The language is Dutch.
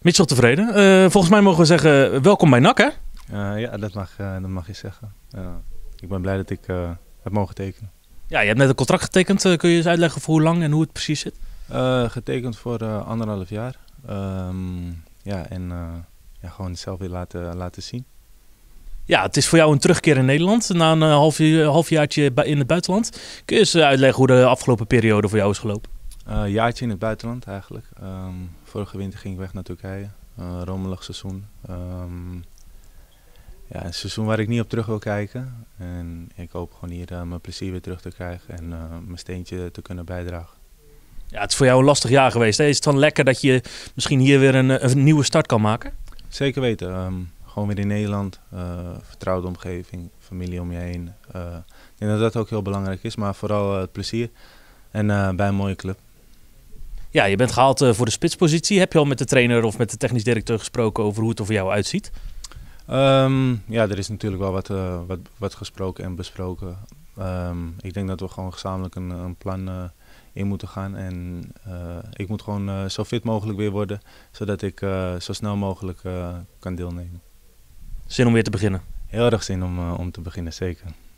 Mitchell tevreden. Eh, volgens mij mogen we zeggen, welkom bij NAC hè? Eh, ja, dat mag, eh, dat mag je zeggen. ik ben blij dat ik heb mogen tekenen. Ja, je hebt net een contract getekend. kun je eens uitleggen voor hoe lang en hoe het precies zit? getekend voor anderhalf jaar. Ehm, ja, en ja, gewoon zelf weer laten, laten zien. Ja, het is voor jou een terugkeer in Nederland na een half, halfjaartje in het buitenland. Kun je eens uitleggen hoe de afgelopen periode voor jou is gelopen? Eh, een jaartje in het buitenland eigenlijk. Ehm, vorige winter ging ik weg naar Turkije. Uh, rommelig seizoen. Ehm, ja, een seizoen waar ik niet op terug wil kijken. En ik hoop gewoon hier eh, mijn plezier weer terug te krijgen en eh, mijn steentje te kunnen bijdragen. Ja, het is voor jou een lastig jaar geweest. Is het dan lekker dat je misschien hier weer een, een nieuwe start kan maken? Zeker weten. Ehm, gewoon weer in Nederland. vertrouwde omgeving, familie om je heen. ik denk dat dat ook heel belangrijk is, maar vooral het plezier. En bij een mooie club. Ja, je bent gehaald eh, voor de spitspositie. Heb je al met de trainer of met de technisch directeur gesproken over hoe het er voor jou uitziet? Ehm, ja, er is natuurlijk wel wat, eh, wat, wat gesproken en besproken. Ehm, ik denk dat we gewoon gezamenlijk een, een plan eh, in moeten gaan. En ik moet gewoon zo fit mogelijk weer worden, zodat ik zo snel mogelijk kan deelnemen. Zin om weer te beginnen? Heel erg zin om, om te beginnen, zeker.